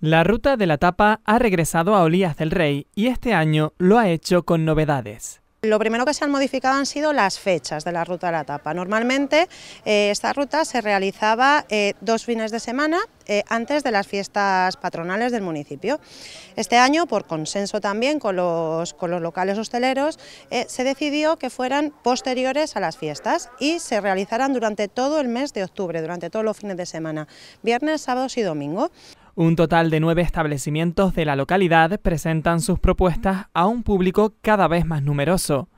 La ruta de la tapa ha regresado a Olías del Rey y este año lo ha hecho con novedades. Lo primero que se han modificado han sido las fechas de la ruta de la tapa. Normalmente eh, esta ruta se realizaba eh, dos fines de semana eh, antes de las fiestas patronales del municipio. Este año, por consenso también con los, con los locales hosteleros, se decidió que fueran posteriores a las fiestas y se realizaran durante todo el mes de octubre, durante todos los fines de semana, viernes, sábados y domingo. Un total de nueve establecimientos de la localidad presentan sus propuestas a un público cada vez más numeroso.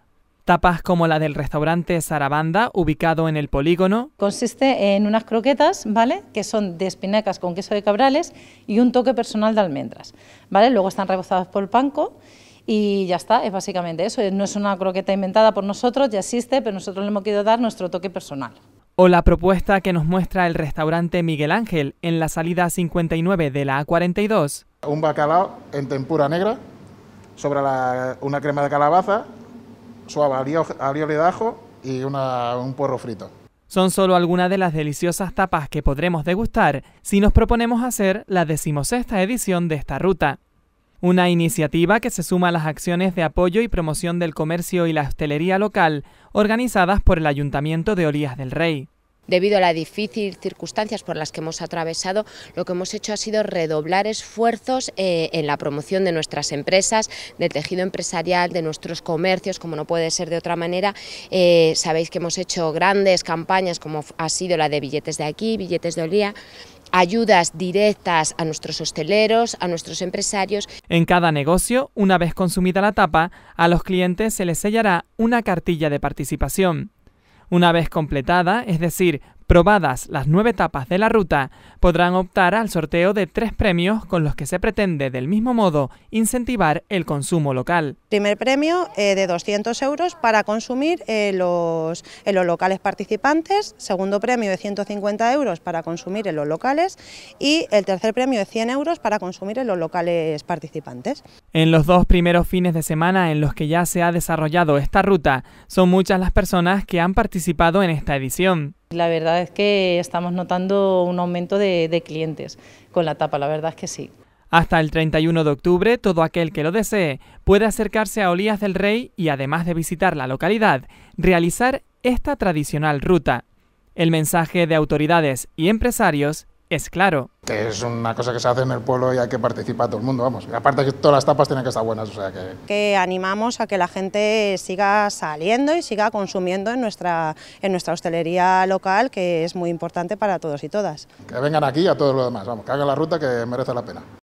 Tapas como la del restaurante Sarabanda, ubicado en el polígono. Consiste en unas croquetas, ¿vale? Que son de espinacas con queso de cabrales y un toque personal de almendras, ¿vale? Luego están rebozadas por el panco y ya está, es básicamente eso. No es una croqueta inventada por nosotros, ya existe, pero nosotros le hemos querido dar nuestro toque personal. O la propuesta que nos muestra el restaurante Miguel Ángel en la salida 59 de la A42. Un bacalao en tempura negra, sobre una crema de calabaza, suave alioli de ajo y un puerro frito. Son solo algunas de las deliciosas tapas que podremos degustar si nos proponemos hacer la decimosexta edición de esta ruta una iniciativa que se suma a las acciones de apoyo y promoción del comercio y la hostelería local organizadas por el Ayuntamiento de Olías del Rey. Debido a las difíciles circunstancias por las que hemos atravesado, lo que hemos hecho ha sido redoblar esfuerzos eh, en la promoción de nuestras empresas, del tejido empresarial, de nuestros comercios, como no puede ser de otra manera. Eh, sabéis que hemos hecho grandes campañas como ha sido la de billetes de aquí, billetes de Olía, ayudas directas a nuestros hosteleros, a nuestros empresarios. En cada negocio, una vez consumida la tapa, a los clientes se les sellará una cartilla de participación. Una vez completada, es decir, Probadas las nueve etapas de la ruta, podrán optar al sorteo de tres premios con los que se pretende, del mismo modo, incentivar el consumo local. Primer premio eh, de 200 euros para consumir eh, los, en los locales participantes, segundo premio de 150 euros para consumir en los locales y el tercer premio de 100 euros para consumir en los locales participantes. En los dos primeros fines de semana en los que ya se ha desarrollado esta ruta, son muchas las personas que han participado en esta edición. La verdad es que estamos notando un aumento de, clientes con la tapa, la verdad es que sí. Hasta el 31 de octubre, todo aquel que lo desee puede acercarse a Olías del Rey y, además de visitar la localidad, realizar esta tradicional ruta. El mensaje de autoridades y empresarios es claro. Es una cosa que se hace en el pueblo y hay que participar todo el mundo, vamos. Y aparte que todas las tapas tienen que estar buenas, o sea que... Que animamos a que la gente siga saliendo y siga consumiendo en nuestra, en nuestra hostelería local, que es muy importante para todos y todas. Que vengan aquí y a todos los demás, vamos, que hagan la ruta que merece la pena.